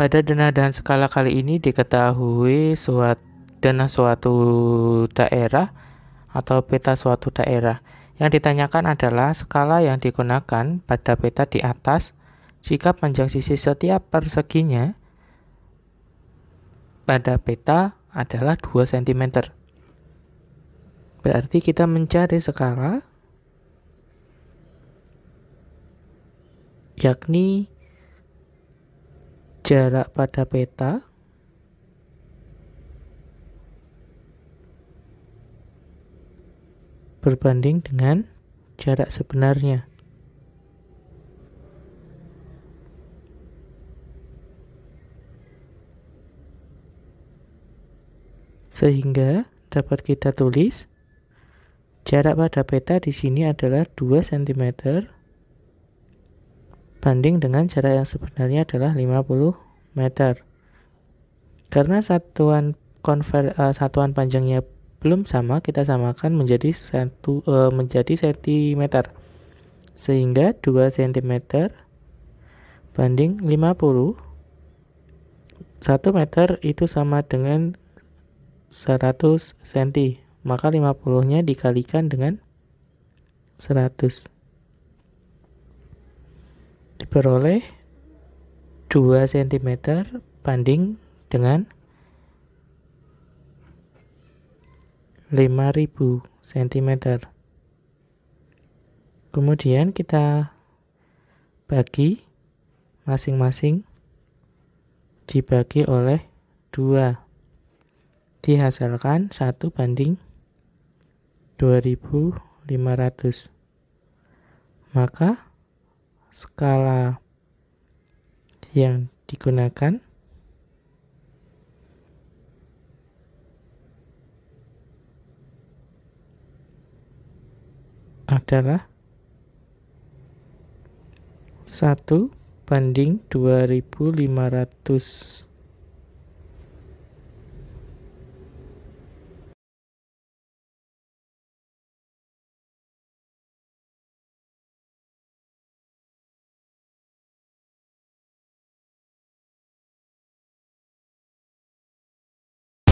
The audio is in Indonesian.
Pada dana dan skala kali ini diketahui suatu dana suatu daerah atau peta suatu daerah. Yang ditanyakan adalah skala yang digunakan pada peta di atas jika panjang sisi setiap perseginya pada peta adalah 2 cm. Berarti kita mencari skala yakni jarak pada peta berbanding dengan jarak sebenarnya. Sehingga dapat kita tulis jarak pada peta di sini adalah 2 cm banding dengan jarak yang sebenarnya adalah 50 meter. Karena satuan konver, uh, satuan panjangnya belum sama, kita samakan menjadi satu uh, menjadi sentimeter. Sehingga 2 cm banding 50 1 meter itu sama dengan 100 cm. Maka 50-nya dikalikan dengan 100 diperoleh 2 cm banding dengan 5000 cm kemudian kita bagi masing-masing dibagi oleh 2 dihasilkan 1 banding 2500 maka skala yang digunakan adalah 1 banding 2500